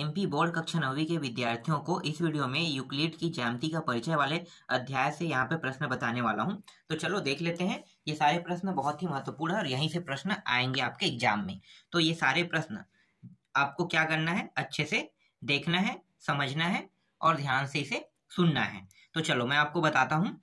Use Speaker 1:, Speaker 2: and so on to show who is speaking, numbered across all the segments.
Speaker 1: MP board कक्षा नौवीं के विद्यार्थियों को इस वीडियो में यूक्लिड की जयंती का परिचय वाले अध्याय से यहाँ पे प्रश्न बताने वाला हूँ तो चलो देख लेते हैं ये सारे प्रश्न बहुत ही महत्वपूर्ण है और यहीं से प्रश्न आएंगे आपके एग्जाम में तो ये सारे प्रश्न आपको क्या करना है अच्छे से देखना है समझना है और ध्यान से इसे सुनना है तो चलो मैं आपको बताता हूँ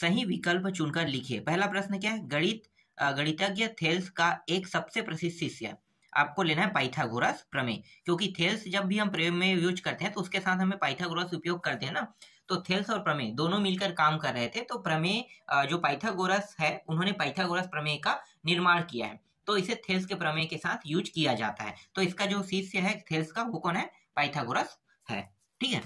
Speaker 1: सही विकल्प चुनकर लिखिए पहला प्रश्न क्या है गणित गणितज्ञ थेल्स का एक सबसे प्रसिद्ध शिष्य आपको लेना है पाइथागोरस प्रमेय क्योंकि थेल्स जब भी हम प्रमेय यूज करते हैं तो उसके साथ हमें पाइथागोरस उपयोग करते हैं ना तो थेल्स और प्रमेय दोनों मिलकर काम कर रहे थे तो प्रमेय जो पाइथागोरस है उन्होंने पाइथागोरस प्रमेय का निर्माण किया है तो इसे थेल्स के प्रमेय के साथ यूज किया जाता है तो इसका जो शिष्य है थेल्स का वो कौन है पाइथागोरस है ठीक है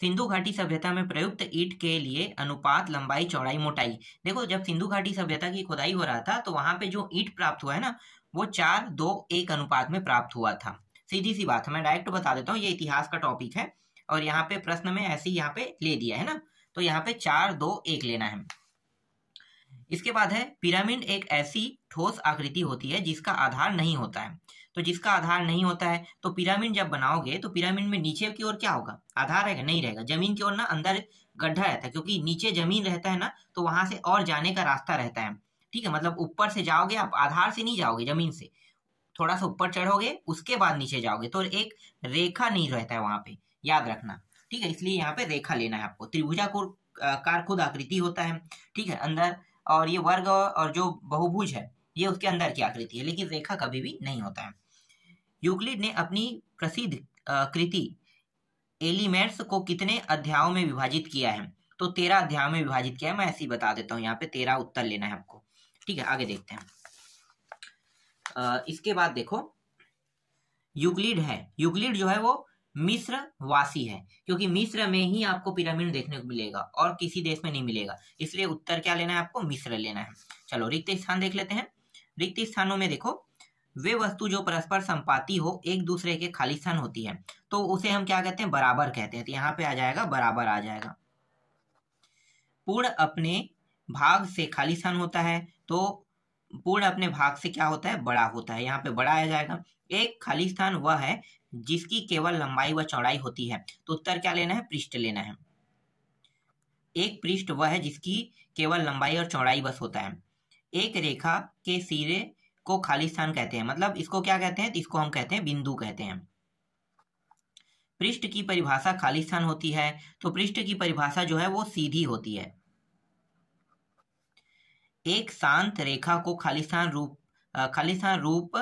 Speaker 1: सिंधु घाटी सभ्यता में प्रयुक्त ईट के लिए अनुपात लंबाई चौड़ाई मोटाई देखो जब सिंधु घाटी सभ्यता की खुदाई हो रहा था तो वहां पे जो ईट प्राप्त हुआ है ना वो चार दो एक अनुपात में प्राप्त हुआ था सीधी सी बात है मैं डायरेक्ट बता देता हूँ ये इतिहास का टॉपिक है और यहाँ पे प्रश्न में ऐसे ही यहाँ पे ले दिया है ना तो यहाँ पे चार दो एक लेना है इसके बाद है पिरामिड एक ऐसी ठोस आकृति होती है जिसका आधार नहीं होता है तो जिसका आधार नहीं होता है तो पिरामिड जब बनाओगे तो पिरामिड में नीचे की ओर क्या होगा आधार रहेगा नहीं रहेगा जमीन की ओर ना अंदर गड्ढा रहता है क्योंकि नीचे जमीन रहता है ना तो वहां से और जाने का रास्ता रहता है ठीक है मतलब ऊपर से जाओगे आप आधार से नहीं जाओगे जमीन से थोड़ा सा ऊपर चढ़ोगे उसके बाद नीचे जाओगे तो एक रेखा नहीं रहता है वहां पे याद रखना ठीक है इसलिए यहाँ पे रेखा लेना है आपको त्रिभुजा को कार खुद आकृति होता है ठीक है अंदर और ये वर्ग और जो बहुभुज है ये उसके अंदर की आकृति है लेकिन रेखा कभी भी नहीं होता है यूक्लिड ने अपनी प्रसिद्ध कृति एलिमेंट्स को कितने अध्यायों में विभाजित किया है तो तेरह अध्यायों में विभाजित किया है मैं ऐसे ही बता देता हूँ यहाँ पे तेरह उत्तर लेना है आपको ठीक है आगे देखते हैं आ, इसके बाद देखो युगलिड है युगलिड जो है वो मिस्र वासी है क्योंकि मिस्र में ही आपको पिरामिड देखने को मिलेगा और किसी देश में नहीं मिलेगा इसलिए उत्तर क्या लेना है आपको मिस्र लेना है चलो रिक्त स्थान देख लेते हैं रिक्त स्थानों में देखो वे वस्तु जो परस्पर संपाति हो एक दूसरे के खाली स्थान होती है तो उसे हम क्या कहते हैं बराबर कहते हैं तो यहाँ पे आ जाएगा बराबर आ जाएगा पूर्ण अपने भाग से खाली स्थान होता है तो पूर्ण अपने भाग से क्या होता है बड़ा होता है यहाँ पे बड़ा आ जाएगा एक खाली स्थान वह है जिसकी केवल लंबाई व चौड़ाई होती है तो उत्तर क्या लेना है पृष्ठ लेना है एक पृष्ठ वह है जिसकी केवल लंबाई और चौड़ाई बस होता है एक रेखा के सिरे को खाली स्थान कहते हैं मतलब इसको क्या कहते हैं इसको हम कहते हैं बिंदु कहते हैं पृष्ठ की परिभाषा खाली स्थान होती है तो पृष्ठ की परिभाषा जो है वो सीधी होती है एक शांत रेखा को खालिस्तान रूप खालिस्तान रूप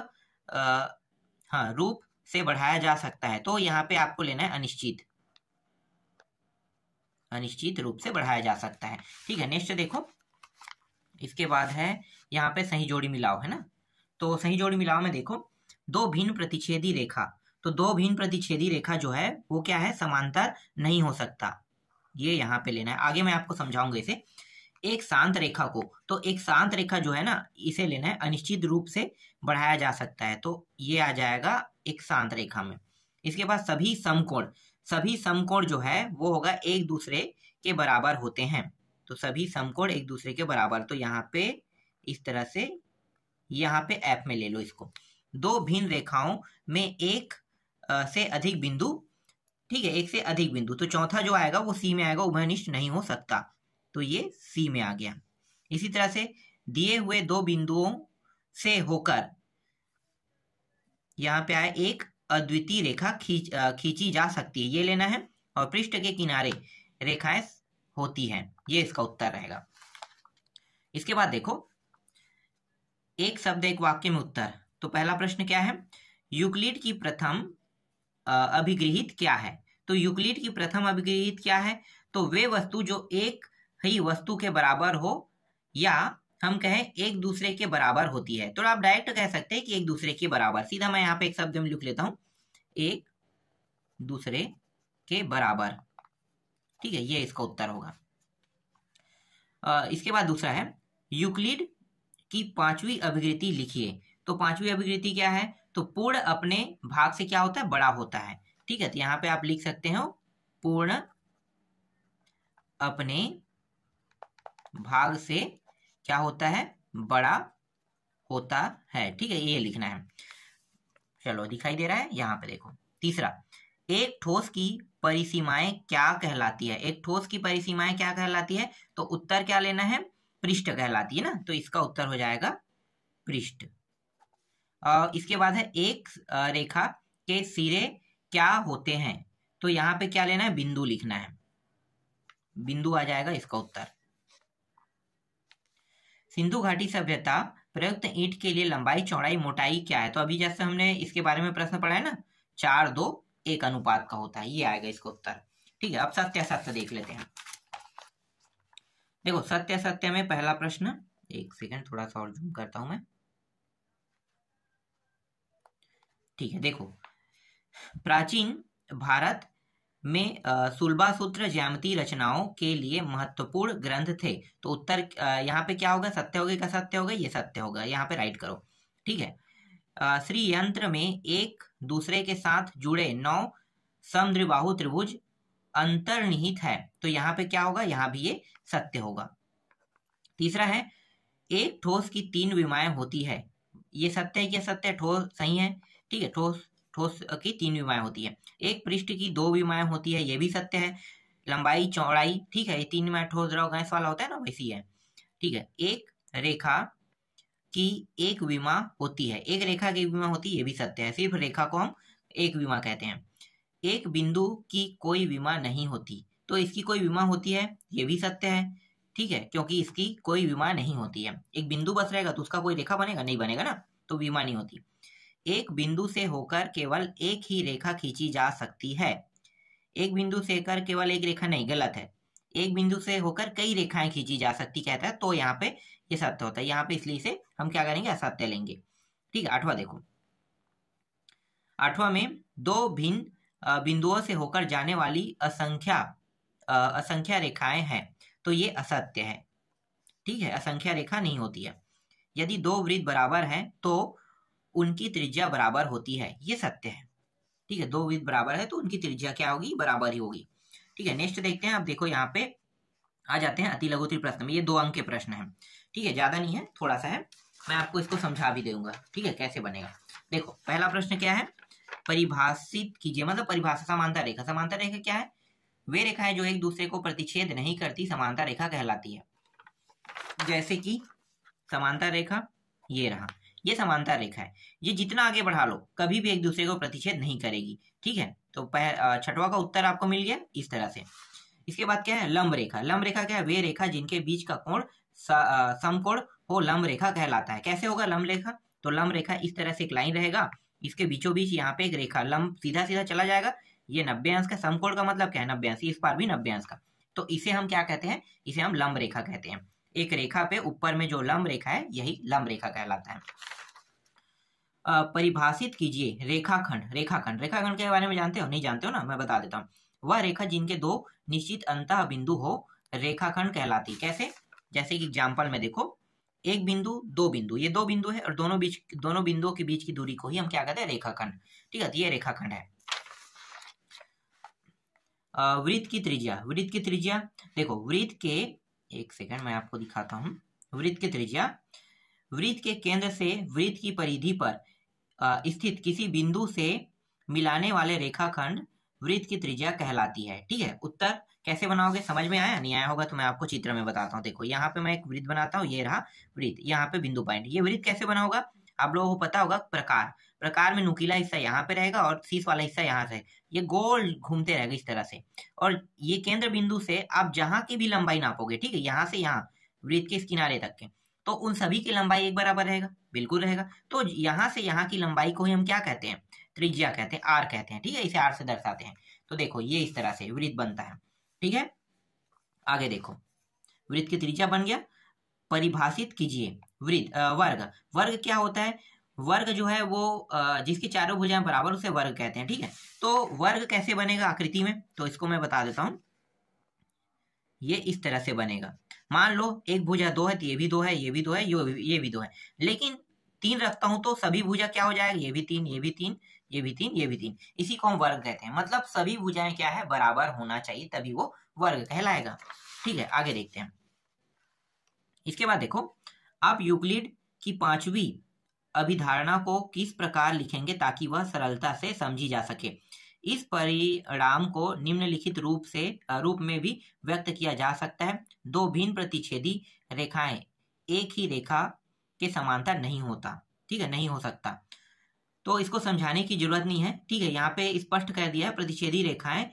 Speaker 1: हाँ रूप से बढ़ाया जा सकता है तो यहाँ पे आपको लेना है अनिश्चित अनिश्चित रूप से बढ़ाया जा सकता है ठीक है नेक्स्ट देखो इसके बाद है यहाँ पे सही जोड़ी मिलाओ है ना तो सही जोड़ी मिलाओ में देखो दो भिन्न प्रतिच्छेदी रेखा तो दो भिन्न प्रतिच्छेदी रेखा जो है वो क्या है समांतर नहीं हो सकता ये यहाँ पे लेना है आगे मैं आपको समझाऊंगा इसे एक शांत रेखा को तो एक शांत रेखा जो है ना इसे लेना है अनिश्चित रूप से बढ़ाया जा सकता है तो ये आ जाएगा एक शांत रेखा में इसके बाद सभी समकोण सभी समकोण जो है वो होगा एक दूसरे के बराबर होते हैं तो सभी समकोण एक दूसरे के बराबर तो यहाँ पे इस तरह से यहाँ पे ऐप में ले लो इसको दो भिन्न रेखाओं में एक से अधिक बिंदु ठीक है एक से अधिक बिंदु तो चौथा जो आएगा वो सी में आएगा उभयनिष्ठ नहीं हो सकता तो ये सी में आ गया इसी तरह से दिए हुए दो बिंदुओं से होकर यहाँ पे आए एक अद्वितीय रेखा खींच खींची जा सकती है ये लेना है और पृष्ठ के किनारे रेखाएं होती हैं ये इसका उत्तर रहेगा इसके बाद देखो एक शब्द एक वाक्य में उत्तर तो पहला प्रश्न क्या है यूक्लिड की प्रथम अभिगृहित क्या है तो यूक्लिड की प्रथम अभिगृहित क्या है तो वे वस्तु जो एक ही वस्तु के बराबर हो या हम कहें एक दूसरे के बराबर होती है तो आप डायरेक्ट कह सकते हैं कि एक दूसरे के बराबर सीधा मैं यहाँ पे एक शब्द में लिख लेता हूं एक दूसरे के बराबर ठीक है ये इसका उत्तर होगा आ, इसके बाद दूसरा है यूक्लिड की पांचवी अभिकृति लिखिए तो पांचवी अभिकृति क्या है तो पूर्ण अपने भाग से क्या होता है बड़ा होता है ठीक है तो यहाँ पे आप लिख सकते हो पूर्ण अपने भाग से क्या होता है बड़ा होता है ठीक है ये लिखना है चलो दिखाई दे रहा है यहाँ पे देखो तीसरा एक ठोस की परिसीमाएं क्या कहलाती है एक ठोस की परिसीमाएं क्या कहलाती है तो उत्तर क्या लेना है पृष्ठ कहलाती है ना तो इसका उत्तर हो जाएगा पृष्ठ इसके बाद है एक रेखा के सिरे क्या होते हैं तो यहाँ पे क्या लेना है बिंदु लिखना है बिंदु आ जाएगा इसका उत्तर सिंधु घाटी सभ्यता प्रयुक्त ईंट के लिए लंबाई चौड़ाई मोटाई क्या है तो अभी जैसे हमने इसके बारे में प्रश्न पढ़ा है ना चार दो एक अनुपात का होता है ये आएगा इसका उत्तर ठीक है अब सत्य सत्य देख लेते हैं देखो सत्य सत्य में पहला प्रश्न एक सेकंड थोड़ा सा और जूम करता हूं मैं ठीक है देखो प्राचीन भारत में सुलभा सूत्र ज्यामति रचनाओं के लिए महत्वपूर्ण ग्रंथ थे तो उत्तर यहाँ पे क्या होगा सत्य होगा का सत्य होगा ये सत्य होगा यहाँ पे राइट करो ठीक है श्री यंत्र में एक दूसरे के साथ जुड़े नौ समद्रिबाहु त्रिभुज अंतर्निहित है तो यहाँ पे क्या होगा यहाँ भी ये सत्य होगा तीसरा है एक ठोस की तीन विमाएं होती है ये सत्य है क्या सत्य ठोस सही है ठीक है ठोस ठोस की तीन विमाएं होती है एक पृष्ठ की दो विमाएं होती है ये भी सत्य है लंबाई चौड़ाई ठीक है तीन विमाएं ठोस द्रव गैस वाला होता है ना वैसी है ठीक है एक रेखा की एक विमा होती है एक रेखा की विमा होती है ये भी सत्य है सिर्फ रेखा को हम एक विमा कहते हैं एक बिंदु की कोई विमा नहीं होती तो इसकी कोई विमा होती है ये भी सत्य है ठीक है क्योंकि इसकी कोई विमा नहीं होती है एक बिंदु बस रहेगा तो उसका कोई रेखा बनेगा नहीं बनेगा ना तो विमा नहीं होती एक बिंदु से होकर केवल एक ही रेखा खींची जा सकती है एक बिंदु से कर केवल एक रेखा नहीं गलत है एक बिंदु से होकर कई रेखाएं खींची जा सकती कहता है तो यहाँ पे ये सत्य होता है यहाँ पे इसलिए से हम क्या करेंगे असत्य लेंगे ठीक है आठवा देखो आठवा में दो भिन्न बिंदुओं से होकर जाने वाली असंख्या असंख्या रेखाएं हैं तो ये असत्य है ठीक है असंख्या रेखा नहीं होती है यदि दो वृत्त बराबर हैं तो उनकी त्रिज्या बराबर होती है ये सत्य है ठीक है दो वृत्त बराबर है तो उनकी त्रिज्या क्या होगी बराबर ही होगी ठीक है नेक्स्ट देखते हैं आप देखो यहाँ पे आ जाते हैं अति लघुतरी प्रश्न में ये दो अंक के प्रश्न है ठीक है ज्यादा नहीं है थोड़ा सा है मैं आपको इसको समझा भी दूंगा ठीक है कैसे बनेगा देखो पहला प्रश्न क्या है परिभाषित कीजिए मतलब परिभाषा समानता रेखा समानता रेखा क्या है वे रेखाएं जो एक दूसरे को प्रतिच्छेद नहीं करती समानता रेखा कहलाती है जैसे कि समानता रेखा ये रहा ये समानता रेखा है ये जितना आगे बढ़ा लो कभी भी एक दूसरे को प्रतिषेध नहीं करेगी ठीक है तो छठवा का उत्तर आपको मिल गया इस तरह से इसके बाद क्या है लंब रेखा लंब रेखा क्या है वे रेखा जिनके बीच का कोण समकोण हो लंब रेखा कहलाता है कैसे होगा लंब रेखा तो लंब रेखा इस तरह से एक लाइन रहेगा इसके बीचों बीच यहाँ पे एक रेखा लंब सीधा सीधा चला जाएगा ये नब्बे अंश का समकोण का मतलब क्या है नब्बे अंश इस पार भी नब्बे अंश का तो इसे हम क्या कहते हैं इसे हम लंब रेखा कहते हैं एक रेखा पे ऊपर में जो लंब रेखा है यही लंब रेखा कहलाता है परिभाषित कीजिए रेखाखंड रेखाखंड रेखाखंड के बारे में जानते हो नहीं जानते हो ना मैं बता देता हूँ वह रेखा जिनके दो निश्चित अंत बिंदु हो रेखाखंड कहलाती कैसे जैसे कि एग्जाम्पल में देखो एक बिंदु दो बिंदु ये दो बिंदु है और दोनों बीच दोनों बिंदुओं के बीच की दूरी को ही हम क्या कहते हैं रेखाखंड ठीक है तो ये रेखाखंड है वृत्त की त्रिज्या वृत्त की त्रिज्या देखो वृत्त के एक सेकंड मैं आपको दिखाता हूं वृत्त की त्रिज्या वृत्त के केंद्र से वृत्त की परिधि पर स्थित किसी बिंदु से मिलाने वाले रेखाखंड वृत्त की त्रिज्या कहलाती है ठीक है उत्तर कैसे बनाओगे समझ में आया नहीं आया होगा तो मैं आपको चित्र में बताता हूँ देखो यहाँ पे मैं एक वृत्त बनाता हूँ ये रहा वृत्त यहाँ पे बिंदु पॉइंट ये वृत्त कैसे बना होगा आप लोगों को पता होगा प्रकार प्रकार में नुकीला हिस्सा यहाँ पे रहेगा और शीश वाला हिस्सा यहाँ से ये गोल घूमते रहेगा इस तरह से और ये केंद्र बिंदु से आप जहाँ की भी लंबाई नापोगे ठीक है यहाँ से यहाँ वृत्त के इस किनारे तक के तो उन सभी की लंबाई एक बराबर रहेगा बिल्कुल रहेगा तो यहाँ से यहाँ की लंबाई को ही हम क्या कहते हैं त्रिज्या कहते हैं आर कहते हैं ठीक है इसे आर से दर्शाते हैं तो देखो ये इस तरह से वृत्त बनता है ठीक है आगे देखो वृत्त की त्रिज्या बन गया परिभाषित कीजिए वृत्त वर्ग वर्ग क्या होता है वर्ग जो है वो जिसकी चारों भुजाएं बराबर उसे वर्ग कहते हैं ठीक है तो वर्ग कैसे बनेगा आकृति में तो इसको मैं बता देता हूं ये इस तरह से बनेगा मान लो एक भुजा दो है तो ये भी दो है ये भी दो है ये भी दो है लेकिन तीन रखता हूं तो सभी भुजा क्या हो जाएगा ये भी तीन ये भी तीन ये भी तीन ये भी तीन इसी को हम वर्ग कहते हैं मतलब सभी भुजाएं क्या है बराबर होना चाहिए तभी वो वर्ग कहलाएगा ठीक है आगे देखते हैं इसके बाद देखो अब यूक्लिड की पांचवी अभिधारणा को किस प्रकार लिखेंगे ताकि वह सरलता से समझी जा सके इस परिणाम को निम्नलिखित रूप से रूप में भी व्यक्त किया जा सकता है दो भिन्न प्रतिच्छेदी रेखाएं एक ही रेखा के समांतर नहीं होता ठीक है नहीं हो सकता तो इसको समझाने की जरूरत नहीं है ठीक है यहाँ पे स्पष्ट कर दिया है प्रतिच्छेदी रेखाएं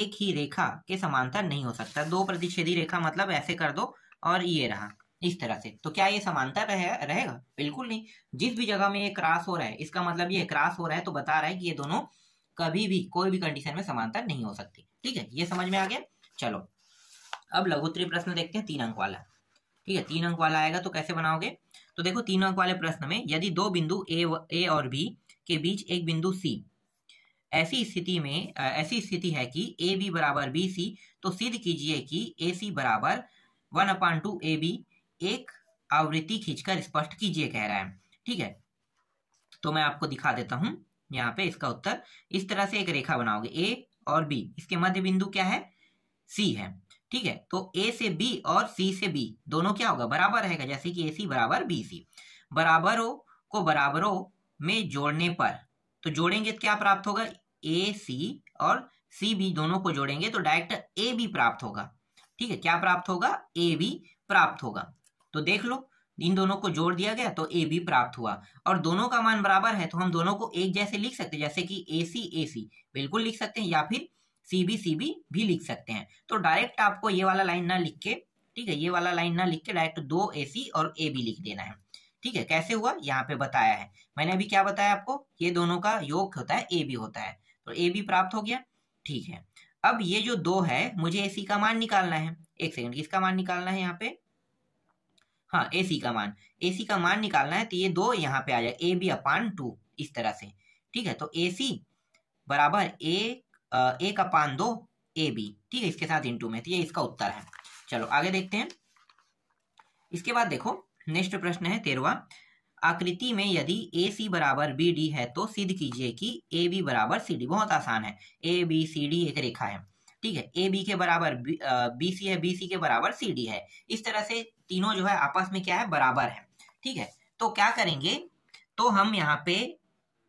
Speaker 1: एक ही रेखा के समांतर नहीं हो सकता दो प्रतिच्छेदी रेखा मतलब ऐसे कर दो और ये रहा इस तरह से तो क्या ये समानता रहे, रहेगा बिल्कुल नहीं जिस भी जगह में ये क्रॉस हो रहा है इसका मतलब ये क्रॉस हो रहा है तो बता रहा है कि ये दोनों कभी भी कोई भी कंडीशन में समानता नहीं हो सकती ठीक है ये समझ में आ गया चलो अब लघुत्री प्रश्न देखते हैं तीन अंक वाला ठीक है तीन अंक वाला आएगा तो कैसे बनाओगे तो देखो तीन अंक वाले प्रश्न में यदि दो बिंदु ए ए और बी के बीच एक बिंदु सी ऐसी स्थिति में ऐसी स्थिति है कि ए बी बराबर बी सी तो सिद्ध कीजिए कि ए सी बराबर one upon two A B एक आवृत्ति खींचकर स्पष्ट कीजिए कह रहा है ठीक है तो मैं आपको दिखा देता हूं यहाँ पे इसका उत्तर इस तरह से एक रेखा बनाओगे ए और बी इसके मध्य बिंदु क्या है सी है ठीक है तो ए से बी और सी से बी दोनों क्या होगा बराबर रहेगा जैसे कि ए सी बराबर बी सी बराबरों को बराबरों में जोड़ने पर तो जोड़ेंगे तो क्या प्राप्त होगा ए सी और सी बी दोनों को जोड़ेंगे तो डायरेक्ट ए बी प्राप्त होगा ठीक है क्या प्राप्त होगा ए बी प्राप्त होगा तो देख लो इन दोनों को जोड़ दिया गया तो ए बी प्राप्त हुआ और दोनों का मान बराबर है तो हम दोनों को एक जैसे लिख सकते हैं जैसे कि ए सी ए सी बिल्कुल लिख सकते हैं या फिर सी बी सी बी भी लिख सकते हैं तो डायरेक्ट आपको ये वाला लाइन ना लिख के ठीक है ये वाला लाइन ना लिख के डायरेक्ट दो ए सी और ए बी लिख देना है ठीक है कैसे हुआ यहाँ पे बताया है मैंने अभी क्या बताया आपको ये दोनों का योग होता है ए बी होता है तो ए बी प्राप्त हो गया ठीक है अब ये जो दो है मुझे ए सी का मान निकालना है एक सेकंड किसका मान निकालना है यहाँ पे हाँ ए सी का मान ए सी का मान निकालना है तो ये दो यहाँ पे आ जाए ए बी अपान टू इस तरह से ठीक है तो ए सी बराबर ए एक अपान दो ए बी ठीक है इसके साथ टू में तो ये इसका उत्तर है चलो आगे देखते हैं इसके बाद देखो नेक्स्ट प्रश्न है तेरवा आकृति में यदि ए सी बराबर बी डी है तो सिद्ध कीजिए कि ए बी बराबर सी डी बहुत आसान है ए बी सी डी एक रेखा है ठीक है ए बी के बराबर बी सी है बी सी के बराबर सी डी है इस तरह से तीनों जो है आपस में क्या है बराबर है ठीक है तो क्या करेंगे तो हम यहाँ पे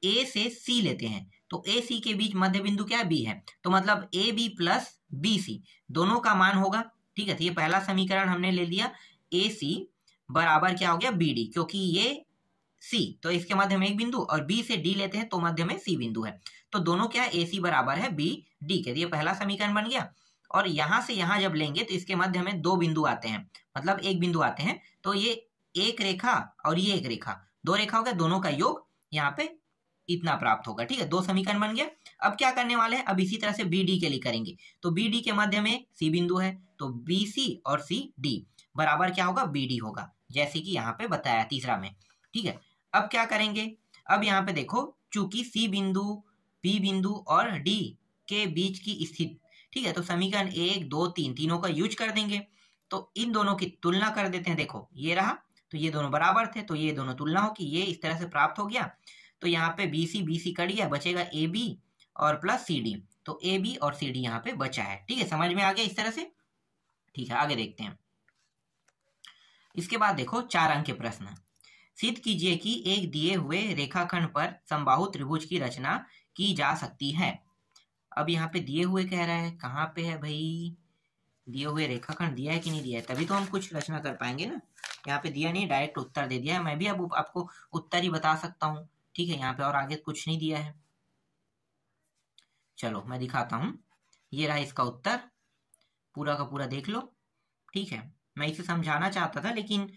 Speaker 1: ए से सी लेते हैं तो ए सी के बीच मध्य बिंदु क्या बी है तो मतलब A B plus B C दोनों का मान होगा ठीक है तो ये पहला समीकरण हमने ले लिया ए सी बराबर क्या हो गया बी डी क्योंकि ये सी तो इसके माध्यम एक बिंदु और बी से डी लेते हैं तो मध्य में सी बिंदु है तो दोनों क्या ए सी बराबर है बी डी के तो ये पहला समीकरण बन गया और यहाँ से यहाँ जब लेंगे तो इसके मध्य में दो बिंदु आते हैं मतलब एक बिंदु आते हैं तो ये एक रेखा और ये एक रेखा दो रेखा हो गया दोनों का योग यहाँ पे इतना प्राप्त होगा ठीक है दो समीकरण बन गया अब क्या करने वाले हैं अब इसी तरह से बी डी के लिए करेंगे तो बी डी के मध्य में सी बिंदु है तो बी सी और सी डी बराबर क्या होगा बी डी होगा जैसे कि यहाँ पे बताया तीसरा में ठीक है अब क्या करेंगे अब यहाँ पे देखो चूंकि सी बिंदु पी बिंदु और डी के बीच की स्थिति ठीक है तो समीकरण एक दो तीन तीनों का यूज कर देंगे तो इन दोनों की तुलना कर देते हैं देखो ये रहा तो ये दोनों बराबर थे तो ये दोनों तुलना हो कि ये इस तरह से प्राप्त हो गया तो यहाँ पे B C B C cut गया बचेगा ए बी और प्लस सी डी तो ए बी और सी डी यहाँ पे बचा है ठीक है समझ में आ गया इस तरह से ठीक है आगे देखते हैं इसके बाद देखो चार अंक के प्रश्न सिद्ध कीजिए कि एक दिए हुए रेखाखंड पर समबाहु त्रिभुज की रचना की जा सकती है अब यहाँ पे दिए हुए कह रहा है कहाँ पे है भाई दिए हुए रेखाखंड दिया है कि नहीं दिया है तभी तो हम कुछ रचना कर पाएंगे ना यहाँ पे दिया नहीं डायरेक्ट उत्तर दे दिया है मैं भी अब आपको उत्तर ही बता सकता हूँ ठीक है यहाँ पे और आगे कुछ नहीं दिया है चलो मैं दिखाता हूँ ये रहा इसका उत्तर पूरा का पूरा देख लो ठीक है मैं इसे समझाना चाहता था लेकिन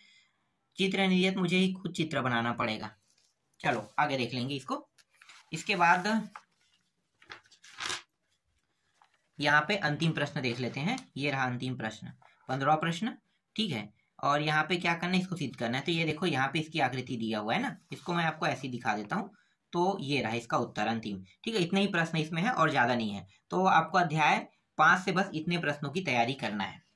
Speaker 1: चित्र निर्यात मुझे ही खुद चित्र बनाना पड़ेगा चलो आगे देख लेंगे इसको इसके बाद यहाँ पे अंतिम प्रश्न देख लेते हैं ये रहा अंतिम प्रश्न पंद्रह प्रश्न ठीक है और यहाँ पे क्या करना है इसको सिद्ध करना है तो ये देखो यहाँ पे इसकी आकृति दिया हुआ है ना इसको मैं आपको ऐसे दिखा देता हूँ तो ये रहा इसका उत्तर अंतिम ठीक है इतने ही प्रश्न इसमें है और ज्यादा नहीं है तो आपको अध्याय पांच से बस इतने प्रश्नों की तैयारी करना है